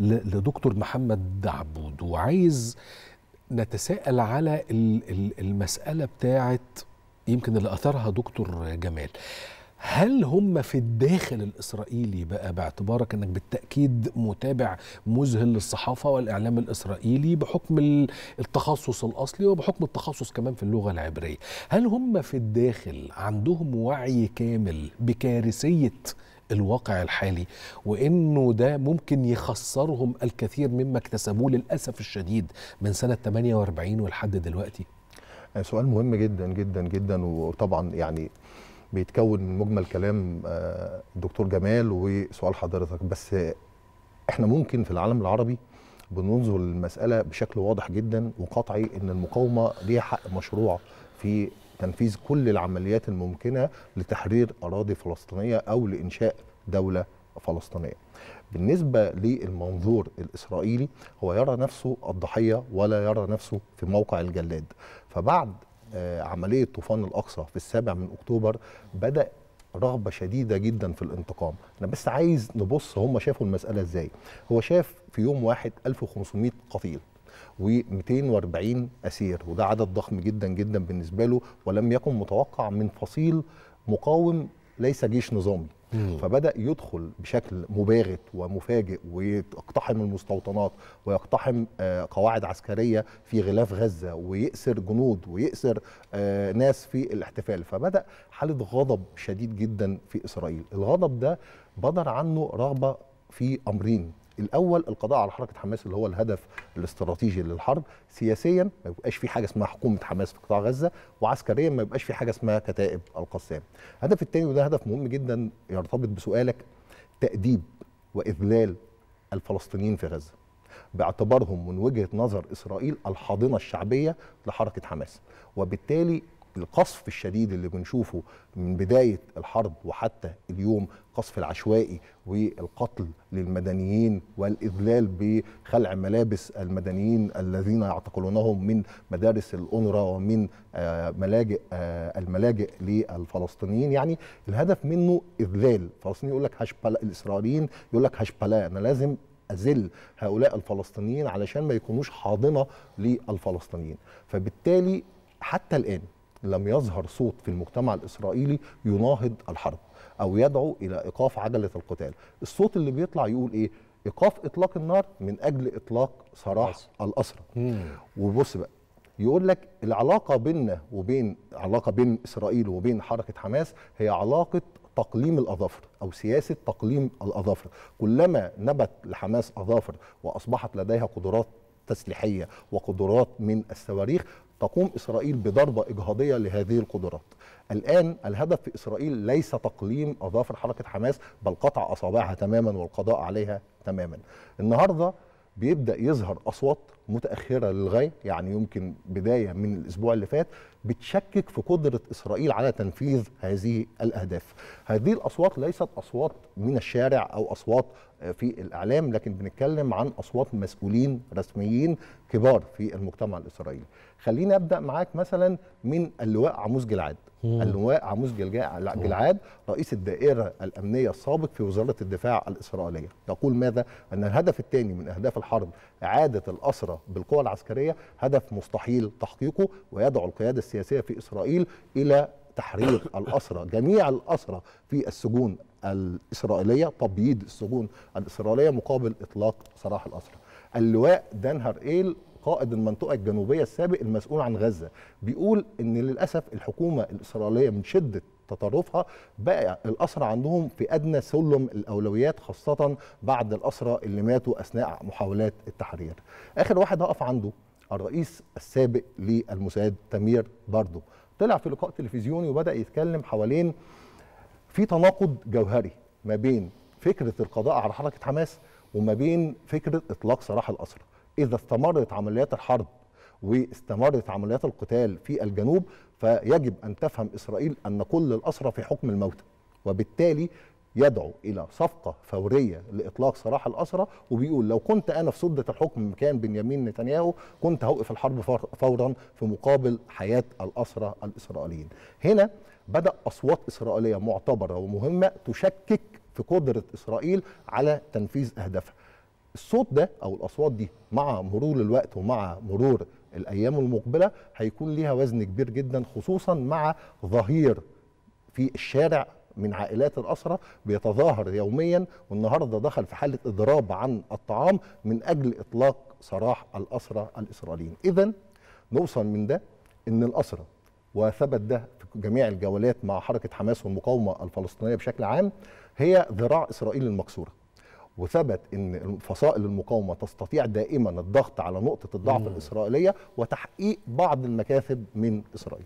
لدكتور محمد عبود وعايز نتساءل على المسألة بتاعت يمكن اللي أثرها دكتور جمال هل هم في الداخل الإسرائيلي بقى باعتبارك أنك بالتأكيد متابع مذهل للصحافة والإعلام الإسرائيلي بحكم التخصص الأصلي وبحكم التخصص كمان في اللغة العبرية هل هم في الداخل عندهم وعي كامل بكارثية الواقع الحالي وانه ده ممكن يخسرهم الكثير مما اكتسبوه للاسف الشديد من سنه 48 ولحد دلوقتي آه، سؤال مهم جدا جدا جدا وطبعا يعني بيتكون من مجمل كلام آه، الدكتور جمال وسؤال حضرتك بس احنا ممكن في العالم العربي بننظر للمساله بشكل واضح جدا وقطعي ان المقاومه ليها حق مشروع في تنفيذ كل العمليات الممكنه لتحرير اراضي فلسطينيه او لانشاء دوله فلسطينيه. بالنسبه للمنظور الاسرائيلي هو يرى نفسه الضحيه ولا يرى نفسه في موقع الجلاد. فبعد آه، عمليه طوفان الاقصى في السابع من اكتوبر بدا رغبه شديده جدا في الانتقام انا بس عايز نبص هم شافوا المساله ازاي هو شاف في يوم واحد 1500 قتيل و240 اسير وده عدد ضخم جدا جدا بالنسبه له ولم يكن متوقع من فصيل مقاوم ليس جيش نظامي فبدا يدخل بشكل مباغت ومفاجئ ويقتحم المستوطنات ويقتحم آه، قواعد عسكريه في غلاف غزه ويأسر جنود ويأسر آه، ناس في الاحتفال فبدا حاله غضب شديد جدا في اسرائيل الغضب ده بدر عنه رغبه في امرين الاول القضاء على حركه حماس اللي هو الهدف الاستراتيجي للحرب سياسيا ما يبقاش في حاجه اسمها حكومه حماس في قطاع غزه وعسكريا ما يبقاش في حاجه اسمها كتائب القسام الهدف الثاني وده هدف مهم جدا يرتبط بسؤالك تاديب واذلال الفلسطينيين في غزه باعتبارهم من وجهه نظر اسرائيل الحاضنه الشعبيه لحركه حماس وبالتالي القصف الشديد اللي بنشوفه من بداية الحرب وحتى اليوم القصف العشوائي والقتل للمدنيين والإذلال بخلع ملابس المدنيين الذين يعتقلونهم من مدارس الأونرا ومن آه، ملاجئ آه، الملاجئ للفلسطينيين يعني الهدف منه إذلال الفلسطينيين يقول لك هشبلا الإسرائيليين يقول لك هشبلاء أنا لازم أذل هؤلاء الفلسطينيين علشان ما يكونوش حاضنة للفلسطينيين فبالتالي حتى الآن لم يظهر صوت في المجتمع الإسرائيلي يناهض الحرب أو يدعو إلى إيقاف عجلة القتال الصوت اللي بيطلع يقول إيه إيقاف إطلاق النار من أجل إطلاق سراح الأسرى وبص بقى يقول لك العلاقه بيننا وبين علاقه بين اسرائيل وبين حركه حماس هي علاقه تقليم الاظافر او سياسه تقليم الاظافر كلما نبت لحماس اظافر واصبحت لديها قدرات تسليحيه وقدرات من الصواريخ تقوم إسرائيل بضربة إجهاضية لهذه القدرات الآن الهدف في إسرائيل ليس تقليم أظافر حركة حماس بل قطع أصابعها تماما والقضاء عليها تماما النهاردة بيبدأ يظهر أصوات متاخره للغايه يعني يمكن بدايه من الاسبوع اللي فات بتشكك في قدره اسرائيل على تنفيذ هذه الاهداف. هذه الاصوات ليست اصوات من الشارع او اصوات آه، في الاعلام لكن بنتكلم عن اصوات مسؤولين رسميين كبار في المجتمع الاسرائيلي. خليني ابدا معاك مثلا من اللواء عموس جلعاد. اللواء عموس جلعاد رئيس الدائره الامنيه السابق في وزاره الدفاع الاسرائيليه، يقول ماذا؟ ان الهدف الثاني من اهداف الحرب اعاده الاسرى بالقوى العسكريه هدف مستحيل تحقيقه ويدعو القياده السياسيه في اسرائيل الى تحرير الأسرة جميع الأسرة في السجون الإسرائيلية تبييض السجون الإسرائيلية مقابل إطلاق سراح الأسرة اللواء دانهر إيل قائد المنطقة الجنوبية السابق المسؤول عن غزة بيقول إن للأسف الحكومة الإسرائيلية من شدة تطرفها بقى الاسرى عندهم في ادنى سلم الاولويات خاصه بعد الاسرى اللي ماتوا اثناء محاولات التحرير. اخر واحد هقف عنده الرئيس السابق للمساعد تمير برضو طلع في لقاء تلفزيوني وبدا يتكلم حوالين في تناقض جوهري ما بين فكره القضاء على حركه حماس وما بين فكره اطلاق سراح الاسرى اذا استمرت عمليات الحرب واستمرت عمليات القتال في الجنوب فيجب أن تفهم إسرائيل أن كل الأسرى في حكم الموتى وبالتالي يدعو الى صفقه فوريه لاطلاق سراح الاسرى وبيقول لو كنت انا في سده الحكم مكان بنيامين نتنياهو كنت هوقف الحرب فورا في مقابل حياه الاسرى الاسرائيليين. هنا بدا اصوات اسرائيليه معتبره ومهمه تشكك في قدره اسرائيل على تنفيذ اهدافها. الصوت ده او الاصوات دي مع مرور الوقت ومع مرور الايام المقبله هيكون ليها وزن كبير جدا خصوصا مع ظهير في الشارع من عائلات الأسرة بيتظاهر يوميا والنهاردة دخل في حالة إضراب عن الطعام من أجل إطلاق سراح الأسرة الإسرائيليين إذا نوصل من ده أن الأسرة وثبت ده في جميع الجولات مع حركة حماس والمقاومة الفلسطينية بشكل عام هي ذراع إسرائيل المكسورة وثبت ان فصائل المقاومه تستطيع دائما الضغط على نقطه الضعف مم. الاسرائيليه وتحقيق بعض المكاسب من اسرائيل